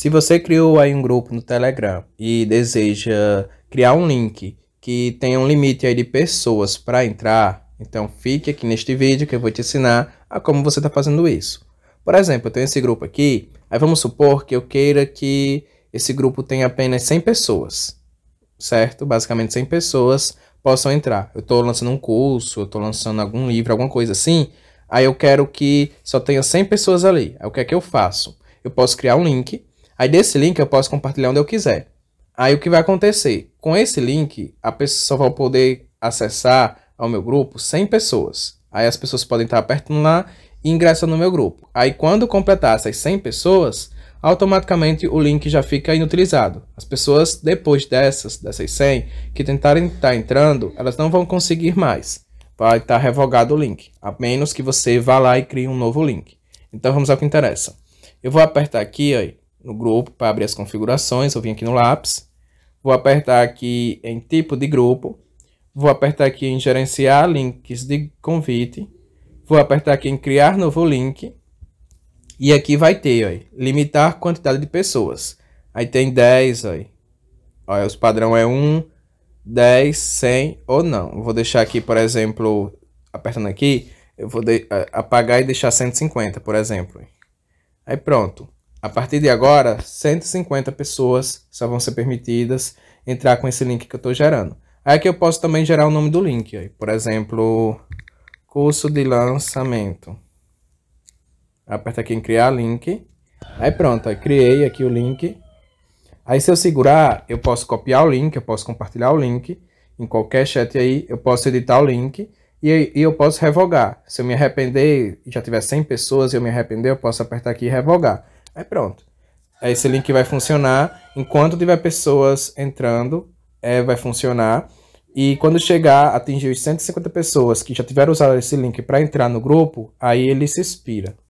Se você criou aí um grupo no Telegram e deseja criar um link que tenha um limite aí de pessoas para entrar, então fique aqui neste vídeo que eu vou te ensinar a como você está fazendo isso. Por exemplo, eu tenho esse grupo aqui, aí vamos supor que eu queira que esse grupo tenha apenas 100 pessoas, certo? Basicamente 100 pessoas possam entrar. Eu estou lançando um curso, eu estou lançando algum livro, alguma coisa assim, aí eu quero que só tenha 100 pessoas ali. Aí o que é que eu faço? Eu posso criar um link Aí desse link eu posso compartilhar onde eu quiser. Aí o que vai acontecer? Com esse link, a pessoa vai poder acessar ao meu grupo 100 pessoas. Aí as pessoas podem estar apertando lá e ingressando no meu grupo. Aí quando completar essas 100 pessoas, automaticamente o link já fica inutilizado. As pessoas, depois dessas, dessas 100, que tentarem estar entrando, elas não vão conseguir mais. Vai estar revogado o link, a menos que você vá lá e crie um novo link. Então vamos ao que interessa. Eu vou apertar aqui, aí, no grupo para abrir as configurações. Eu vim aqui no lápis. Vou apertar aqui em tipo de grupo. Vou apertar aqui em gerenciar links de convite. Vou apertar aqui em criar novo link. E aqui vai ter, ó, limitar quantidade de pessoas. Aí tem 10, ó. ó os padrão é 1, 10, 100 ou não. Vou deixar aqui, por exemplo, apertando aqui, eu vou apagar e deixar 150, por exemplo. Aí pronto. A partir de agora, 150 pessoas só vão ser permitidas entrar com esse link que eu estou gerando. Aí que eu posso também gerar o nome do link. Aí. Por exemplo, curso de lançamento. Aperta aqui em criar link. Aí pronto, aí criei aqui o link. Aí se eu segurar, eu posso copiar o link, eu posso compartilhar o link. Em qualquer chat aí, eu posso editar o link e, eu posso revogar. Se eu me arrepender, já tiver 100 pessoas e eu me arrepender, eu posso apertar aqui e revogar. Aí pronto. Esse link vai funcionar. Enquanto tiver pessoas entrando, é, vai funcionar. E quando chegar, atingir os 150 pessoas que já tiveram usado esse link para entrar no grupo, aí ele se expira.